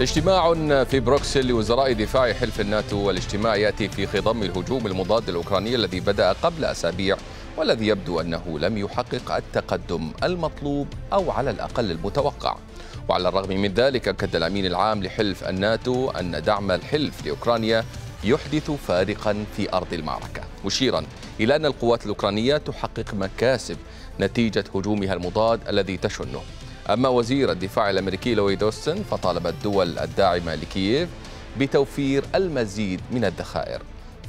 اجتماع في بروكسل لوزراء دفاع حلف الناتو والاجتماع ياتي في خضم الهجوم المضاد الاوكراني الذي بدا قبل اسابيع والذي يبدو انه لم يحقق التقدم المطلوب او على الاقل المتوقع وعلى الرغم من ذلك اكد الامين العام لحلف الناتو ان دعم الحلف لاوكرانيا يحدث فارقا في ارض المعركه مشيرا الى ان القوات الاوكرانيه تحقق مكاسب نتيجه هجومها المضاد الذي تشنه أما وزير الدفاع الأمريكي لويد أوستن فطالب الدول الداعمة لكييف بتوفير المزيد من الذخائر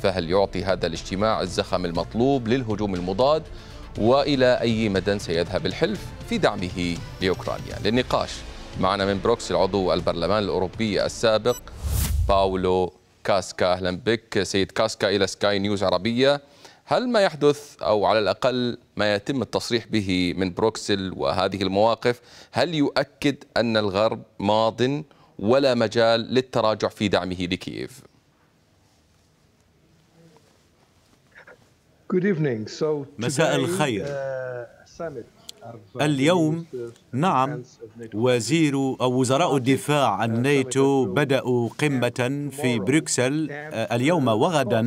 فهل يعطي هذا الاجتماع الزخم المطلوب للهجوم المضاد وإلى أي مدى سيذهب الحلف في دعمه لأوكرانيا للنقاش معنا من بروكس العضو البرلمان الأوروبي السابق باولو كاسكا أهلا بك سيد كاسكا إلى سكاي نيوز عربية هل ما يحدث أو على الأقل ما يتم التصريح به من بروكسل وهذه المواقف هل يؤكد أن الغرب ماضٍ ولا مجال للتراجع في دعمه لكييف مساء الخير uh, uh, اليوم نعم وزير أو وزراء الدفاع الناتو بدأوا قمة في بروكسل آه، اليوم وغدا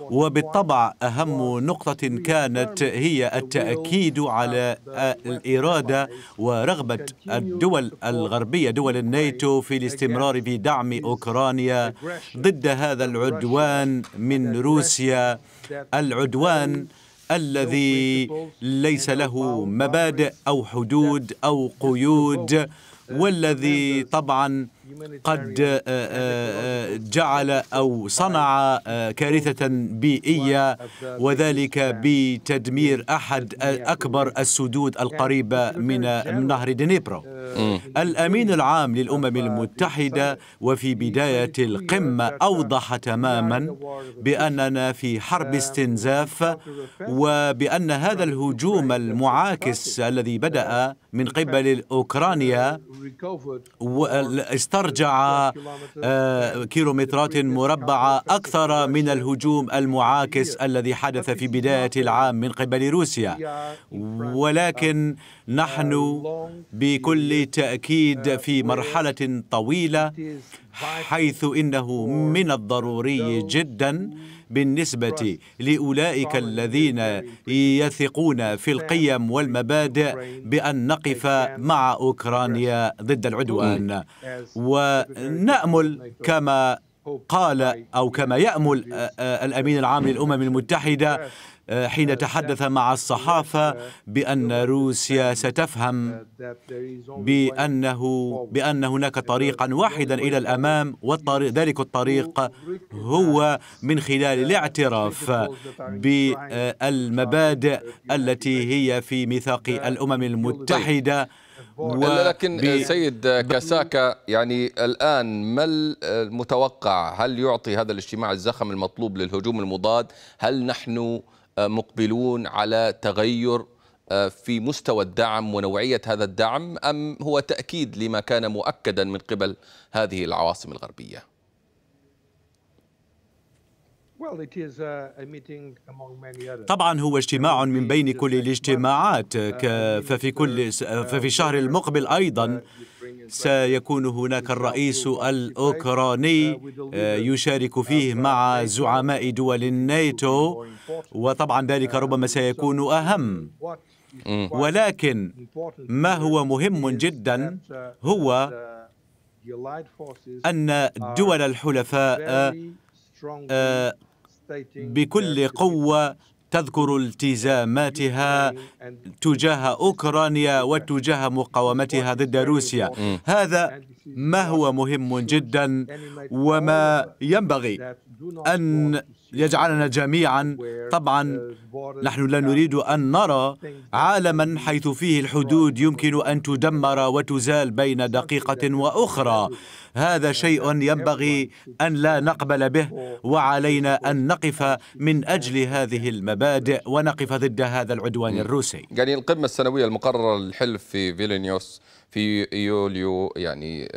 وبالطبع أهم نقطة كانت هي التأكيد على آه، الإرادة ورغبة الدول الغربية دول الناتو في الاستمرار في دعم أوكرانيا ضد هذا العدوان من روسيا العدوان الذي ليس له مبادئ أو حدود أو قيود والذي طبعا قد آه، آه، جعل أو صنع آه، كارثة بيئية وذلك بتدمير أحد أكبر السدود القريبة من نهر دنيبرو الأمين العام للأمم المتحدة وفي بداية القمة أوضح تماما بأننا في حرب استنزاف وبأن هذا الهجوم المعاكس الذي بدأ من قبل أوكرانيا استرجع آه، كيلومترات مربعة أكثر من الهجوم المعاكس الذي حدث في بداية العام من قبل روسيا ولكن نحن بكل بالتأكيد في مرحلة طويلة حيث إنه من الضروري جدا بالنسبة لأولئك الذين يثقون في القيم والمبادئ بأن نقف مع أوكرانيا ضد العدوان ونأمل كما قال أو كما يأمل آه، آه، الأمين العام للأمم المتحدة آه، حين تحدث مع الصحافة بأن روسيا uh, ستفهم بأنه بأن هناك طريقا واحدا إلى الأمام وذلك الطريق هو من خلال uh, الاعتراف بالمبادئ التي هي في ميثاق uh, الأمم المتحدة لكن سيد كاساكا يعني الآن ما المتوقع هل يعطي هذا الاجتماع الزخم المطلوب للهجوم المضاد هل نحن آه، مقبلون على تغير آه، في مستوى الدعم ونوعية هذا الدعم أم هو تأكيد لما كان مؤكدا من قبل هذه العواصم الغربية طبعا هو اجتماع من بين كل الاجتماعات uh, ففي كل uh, ففي الشهر المقبل uh, ايضا سيكون هناك الرئيس الاوكراني آه، يشارك فيه مع زعماء دول الناتو وطبعا ذلك ربما سيكون اهم mm. ولكن ما هو مهم جدا هو أن دول الحلفاء بكل قوه تذكر التزاماتها تجاه اوكرانيا وتجاه مقاومتها ضد روسيا هذا ما هو مهم جدا وما ينبغي أن يجعلنا جميعا طبعا نحن لا نريد أن نرى عالما حيث فيه الحدود يمكن أن تدمر وتزال بين دقيقة وأخرى هذا شيء ينبغي أن لا نقبل به وعلينا أن نقف من أجل هذه المبادئ ونقف ضد هذا العدوان الروسي يعني القمة السنوية المقررة للحلف في فيلنيوس في يوليو يعني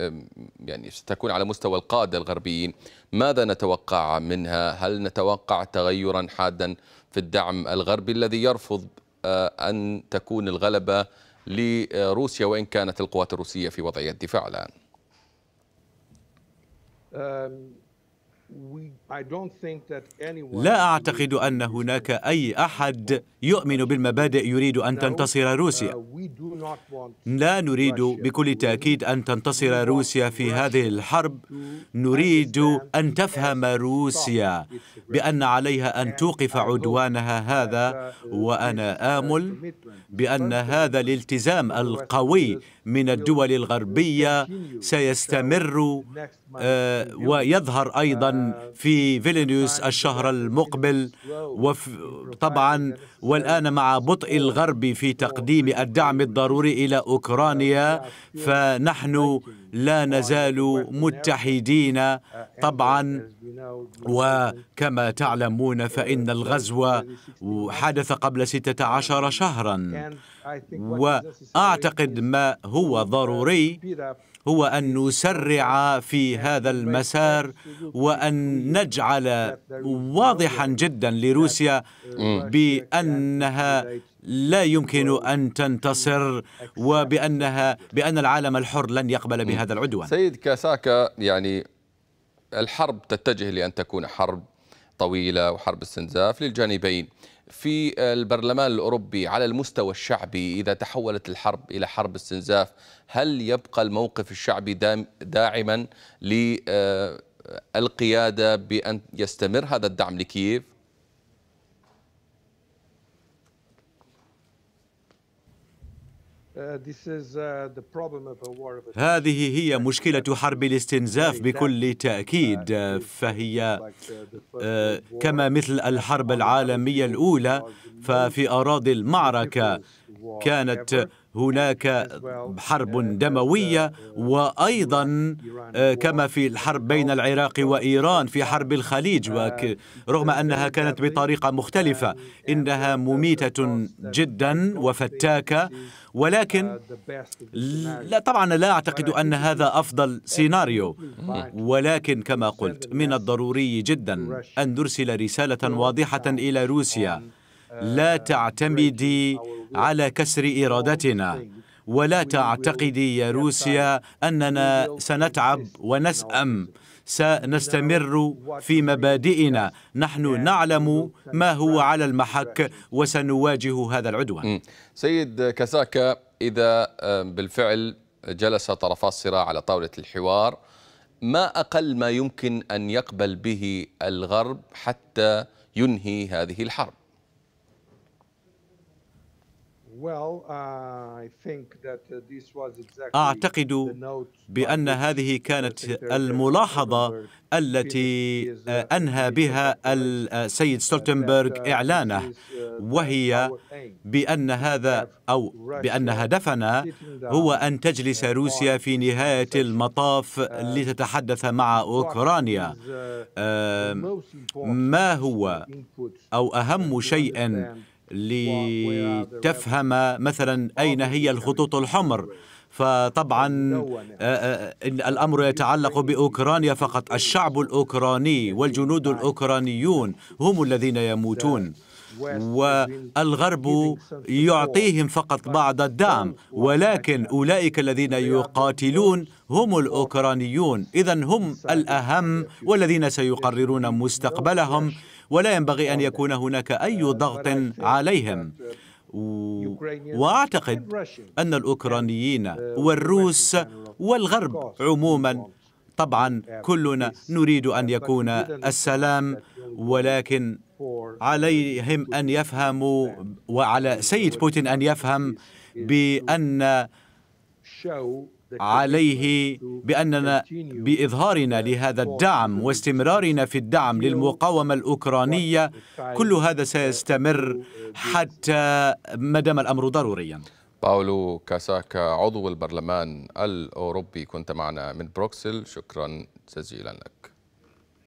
يعني ستكون على مستوى القادة الغربيين ماذا نتوقع منها هل نتوقع تغيرا حادا في الدعم الغربي الذي يرفض آه، أن تكون الغلبة لروسيا وإن كانت القوات الروسية في وضعية دفاع الآن لا اعتقد ان هناك اي احد يؤمن بالمبادئ يريد ان تنتصر uh, روسيا لا نريد بكل تاكيد ان تنتصر روسيا في هذه الحرب نريد ان تفهم روسيا بان عليها ان توقف عدوانها هذا uh, وانا uh, امل بان هذا الالتزام القوي من الدول الغربيه سيستمر آه، ويظهر ايضا في فيلنيوس الشهر المقبل طبعا والآن مع بطء الغرب في تقديم الدعم الضروري إلى أوكرانيا فنحن لا نزال متحدين طبعا وكما تعلمون فإن الغزو حدث قبل 16 شهرا وأعتقد ما هو ضروري هو أن نسرع في هذا المسار وأن أن نجعل واضحا جدا لروسيا بأنها لا يمكن أن تنتصر وبأنها بأن العالم الحر لن يقبل بهذا العدوان سيد كاساكا يعني الحرب تتجه لأن تكون حرب طويلة وحرب استنزاف للجانبين في البرلمان الأوروبي على المستوى الشعبي إذا تحولت الحرب إلى حرب استنزاف هل يبقى الموقف الشعبي داعما القيادة بأن يستمر هذا الدعم لكييف؟ uh, uh, هذه هي مشكلة حرب الاستنزاف بكل تأكيد uh, فهي كما مثل الحرب العالمية الأولى ففي أراضي المعركة كانت هناك حرب دموية وأيضا آه، كما في الحرب بين العراق وإيران في حرب الخليج رغم أنها كانت بطريقة مختلفة إنها مميتة جدا وفتاكة ولكن لا طبعا لا أعتقد أن هذا أفضل سيناريو ولكن كما قلت من الضروري جدا أن نرسل رسالة واضحة إلى روسيا لا تعتمدي على كسر إرادتنا ولا تعتقدي يا روسيا أننا سنتعب ونسأم سنستمر في مبادئنا نحن نعلم ما هو على المحك وسنواجه هذا العدوان سيد كساكا إذا آه، بالفعل جلس طرفا الصراع على طاولة الحوار ما أقل ما يمكن أن يقبل به الغرب حتى ينهي هذه الحرب Uh, uh, اعتقد بان هذه كانت الملاحظه التي آه، uh, انهى بها السيد آه، ستولتنبرغ اعلانه وهي بان هذا او بان هدفنا هو ان تجلس روسيا في نهايه المطاف لتتحدث مع اوكرانيا آه، ما هو او اهم شيء لتفهم مثلا أين هي الخطوط الحمر فطبعا آه، آه، الامر يتعلق باوكرانيا فقط الشعب الاوكراني والجنود الاوكرانيون هم الذين يموتون والغرب يعطيهم فقط بعض الدعم ولكن اولئك الذين يقاتلون هم الاوكرانيون اذا هم الاهم والذين سيقررون مستقبلهم ولا ينبغي أن يكون هناك أي ضغط عليهم وأعتقد أن الأوكرانيين والروس والغرب عموما طبعا كلنا نريد أن يكون السلام ولكن عليهم أن يفهموا وعلى سيد بوتين أن يفهم بأن عليه بأننا بإظهارنا لهذا الدعم واستمرارنا في الدعم للمقاومة الأوكرانية كل هذا سيستمر حتى ما دام الأمر ضروريا باولو كاساكا عضو البرلمان الأوروبي كنت معنا من بروكسل شكرا جزيلا لك